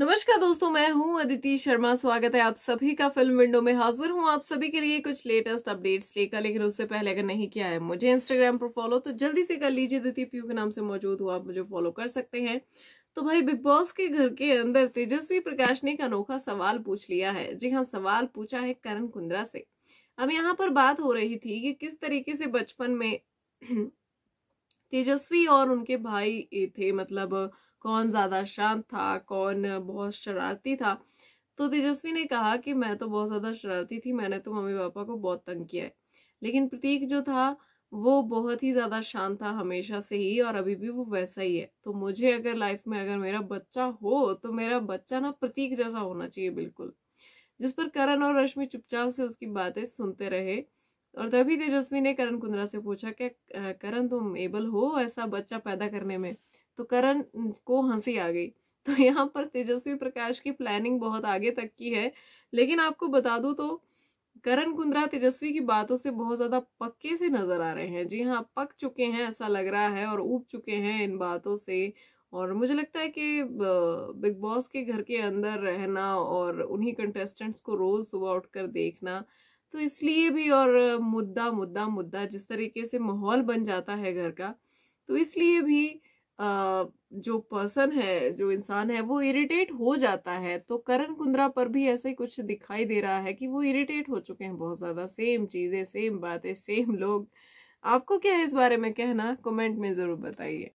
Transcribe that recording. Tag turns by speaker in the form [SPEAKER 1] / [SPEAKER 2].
[SPEAKER 1] नमस्कार दोस्तों मैं हूं अदिति शर्मा स्वागत है आप सभी का फिल्म विंडो में हाजिर हूं आप सभी के लिए कुछ लेटेस्ट अपडेट्स लेकर लेकिन उससे पहले अगर नहीं किया है मुझे इंस्टाग्राम पर फॉलो तो जल्दी से कर लीजिए अदिति प्यू के नाम से मौजूद हूं आप मुझे फॉलो कर सकते हैं तो भाई बिग बॉस के घर के अंदर तेजस्वी प्रकाश ने एक अनोखा सवाल पूछ लिया है जी हाँ सवाल पूछा है करण कुंद्रा से अब यहाँ पर बात हो रही थी कि किस तरीके से बचपन में तेजस्वी और उनके भाई थे मतलब कौन ज़्यादा शांत था कौन बहुत शरारती था तो तेजस्वी ने कहा कि मैं तो बहुत ज़्यादा शरारती थी मैंने तो मम्मी पापा को बहुत तंग किया है लेकिन प्रतीक जो था वो बहुत ही ज़्यादा शांत था हमेशा से ही और अभी भी वो वैसा ही है तो मुझे अगर लाइफ में अगर मेरा बच्चा हो तो मेरा बच्चा ना प्रतीक जैसा होना चाहिए बिल्कुल जिस पर करण और रश्मि चुपचाप से उसकी बातें सुनते रहे और तभी तेजस्वी ने करण कुंद्रा से पूछा कि करण तुम एबल हो ऐसा बच्चा पैदा करने में तो करण को हंसी आ गई तो यहाँ पर तेजस्वी प्रकाश की प्लानिंग बहुत आगे तक की है लेकिन आपको बता दूं तो करण कुंद्रा तेजस्वी की बातों से बहुत ज्यादा पक्के से नजर आ रहे हैं जी हाँ पक चुके हैं ऐसा लग रहा है और ऊब चुके हैं इन बातों से और मुझे लगता है कि बिग बॉस के घर के अंदर रहना और उन्हीं कंटेस्टेंट्स को रोज सुबह उठकर देखना तो इसलिए भी और मुद्दा मुद्दा मुद्दा जिस तरीके से माहौल बन जाता है घर का तो इसलिए भी जो पर्सन है जो इंसान है वो इरिटेट हो जाता है तो करण कुंद्रा पर भी ऐसे कुछ दिखाई दे रहा है कि वो इरिटेट हो चुके हैं बहुत ज़्यादा सेम चीज़ें सेम बातें सेम लोग आपको क्या है इस बारे में कहना कमेंट में ज़रूर बताइए